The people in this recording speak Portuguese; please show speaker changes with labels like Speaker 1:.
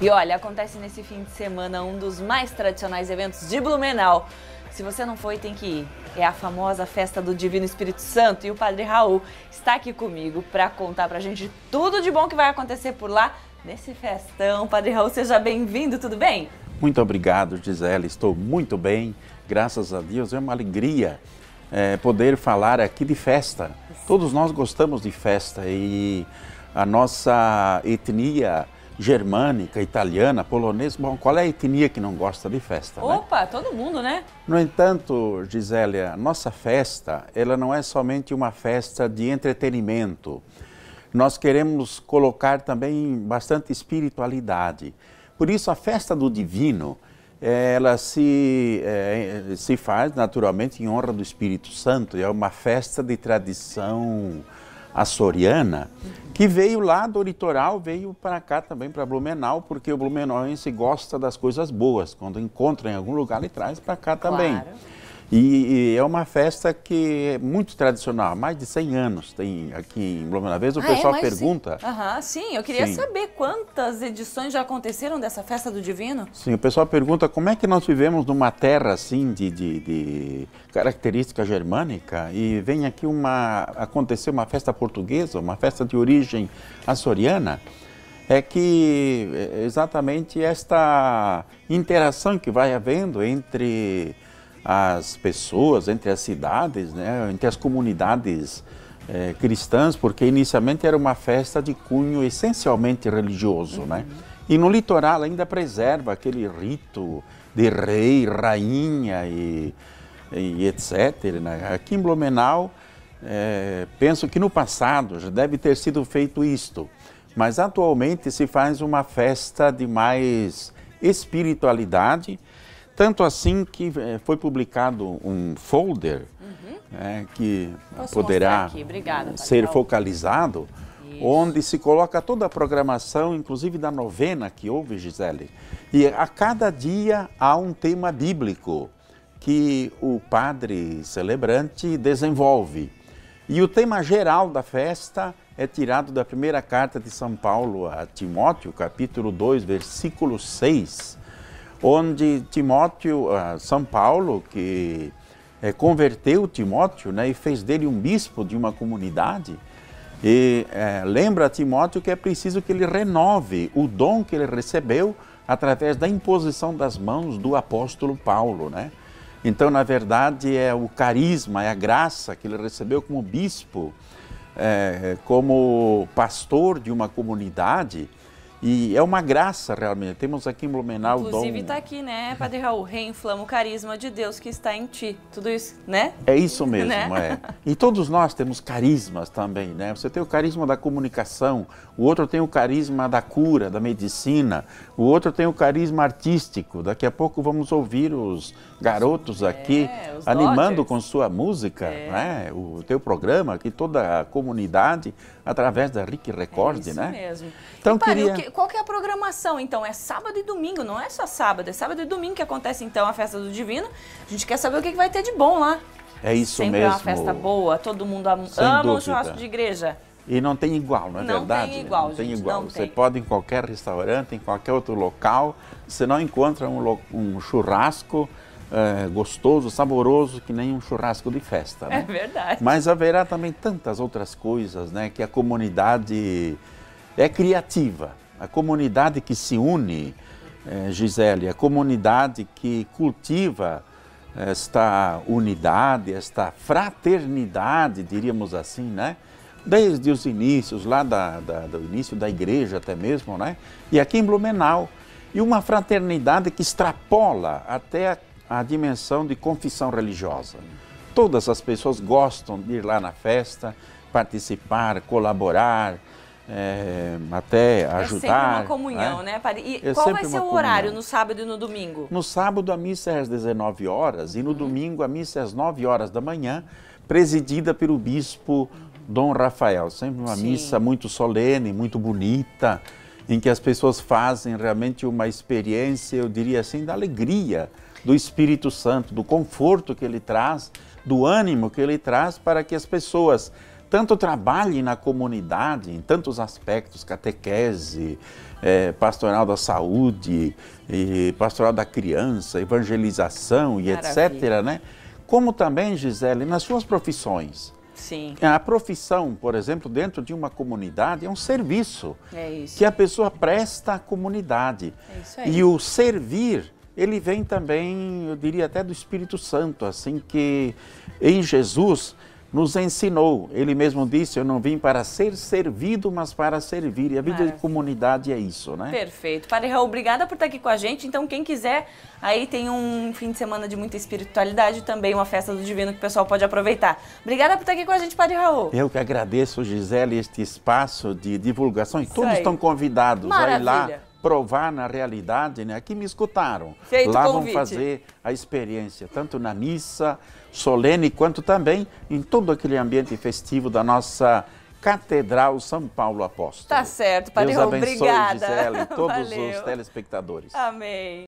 Speaker 1: E olha, acontece nesse fim de semana um dos mais tradicionais eventos de Blumenau. Se você não foi, tem que ir. É a famosa festa do Divino Espírito Santo e o Padre Raul está aqui comigo para contar pra gente tudo de bom que vai acontecer por lá nesse festão. Padre Raul, seja bem-vindo, tudo bem? Muito obrigado, Gisele. Estou muito bem. Graças a Deus, é uma alegria é, poder falar aqui de festa. Todos nós gostamos de festa e a nossa etnia germânica, italiana, polonesa. Bom, qual é a etnia que não gosta de festa? Né? Opa, né? todo mundo, né? No entanto, Gisélia, nossa festa, ela não é somente uma festa de entretenimento. Nós queremos colocar também bastante espiritualidade. Por isso, a festa do divino, eh, ela se, é, se faz naturalmente em honra do Espírito Santo. É uma festa de tradição açoriana, que veio lá do litoral, veio para cá também, para Blumenau, porque o blumenauense gosta das coisas boas. Quando encontra em algum lugar, ele traz para cá claro. também. E, e, é uma festa que é muito tradicional, há mais de 100 anos tem aqui em Blumenau. Às vezes o ah, é? pessoal é? pergunta. Sim. Uhum, sim, eu queria sim. saber quantas edições já aconteceram dessa festa do Divino. Sim, o pessoal pergunta como é que nós vivemos numa terra assim de, de, de característica germânica e vem aqui uma acontecer uma festa portuguesa, uma festa de origem açoriana é que é, exatamente esta interação que vai havendo entre as pessoas, entre as cidades, né, entre as comunidades é, cristãs, porque inicialmente era uma festa de cunho essencialmente religioso. Uhum. Né? E no litoral ainda preserva aquele rito de rei, rainha e, e etc. Né? Aqui em Blumenau, é, penso que no passado já deve ter sido feito isto, mas atualmente se faz uma festa de mais espiritualidade tanto assim que eh, foi publicado um folder uhum. né, que Posso poderá Obrigada, ser focalizado, Isso. onde se coloca toda a programação, inclusive da novena que houve, Gisele. E a cada dia há um tema bíblico que o padre celebrante desenvolve. E o tema geral da festa é tirado da primeira carta de São Paulo a Timóteo, capítulo 2, versículo 6 onde Timóteo, ah, São Paulo, que eh, converteu Timóteo né, e fez dele um bispo de uma comunidade, e é, lembra a Timóteo que é preciso que ele renove o dom que ele recebeu através da imposição das mãos do apóstolo Paulo, né? Então, na verdade, é o carisma, é a graça que ele recebeu como bispo, é, como pastor de uma comunidade, e é uma graça realmente. Temos aqui em Blumenau Inclusive está aqui, né, Padre Raul? Reinflama o carisma de Deus que está em ti. Tudo isso, né? É isso mesmo, né? é. E todos nós temos carismas também, né? Você tem o carisma da comunicação, o outro tem o carisma da cura, da medicina, o outro tem o carisma artístico. Daqui a pouco vamos ouvir os garotos é, aqui é, os animando Dodgers. com sua música, é. né? O teu programa, que toda a comunidade, através da Rick Record, é isso né? mesmo. Então, e, queria qual que é a programação? Então, é sábado e domingo, não é só sábado, é sábado e domingo que acontece então a festa do Divino. A gente quer saber o que, que vai ter de bom lá. É isso Sempre mesmo. Sempre é uma festa boa, todo mundo ama, o churrasco de igreja. E não tem igual, não é não verdade? Tem igual, não gente, tem igual. Não você tem. pode ir em qualquer restaurante, em qualquer outro local, você não encontra um, um churrasco é, gostoso, saboroso, que nem um churrasco de festa. É né? É verdade. Mas haverá também tantas outras coisas, né? Que a comunidade é criativa a comunidade que se une, eh, Gisele, a comunidade que cultiva eh, esta unidade, esta fraternidade, diríamos assim, né? Desde os inícios, lá da, da, do início da igreja até mesmo, né? E aqui em Blumenau. E uma fraternidade que extrapola até a, a dimensão de confissão religiosa. Todas as pessoas gostam de ir lá na festa, participar, colaborar, é, até ajudar. É sempre uma comunhão, né, né E é qual vai ser o horário no sábado e no domingo? No sábado a missa é às 19 horas e no uhum. domingo a missa é às 9 horas da manhã, presidida pelo bispo Dom Rafael. Sempre uma Sim. missa muito solene, muito bonita, em que as pessoas fazem realmente uma experiência, eu diria assim, da alegria do Espírito Santo, do conforto que ele traz, do ânimo que ele traz para que as pessoas tanto trabalhe na comunidade, em tantos aspectos, catequese, é, pastoral da saúde, pastoral da criança, evangelização e Maravilha. etc., né? Como também, Gisele, nas suas profissões. Sim. A profissão, por exemplo, dentro de uma comunidade é um serviço é que a pessoa presta à comunidade. É isso aí. E o servir, ele vem também, eu diria até do Espírito Santo, assim que em Jesus nos ensinou. Ele mesmo disse: Eu não vim para ser servido, mas para servir. E a vida Maravilha. de comunidade é isso, né? Perfeito. Padre Raul, obrigada por estar aqui com a gente. Então, quem quiser, aí tem um fim de semana de muita espiritualidade também, uma festa do divino que o pessoal pode aproveitar. Obrigada por estar aqui com a gente, Padre Raul. Eu que agradeço, Gisele, este espaço de divulgação. E todos estão convidados. Maravilha. lá provar na realidade, né? Aqui me escutaram. Feito Lá convite. vão fazer a experiência, tanto na missa solene, quanto também em todo aquele ambiente festivo da nossa Catedral São Paulo Apóstolo. Tá certo, Padre Deus abençoe, obrigada. Gisele, todos Valeu. os telespectadores. Amém.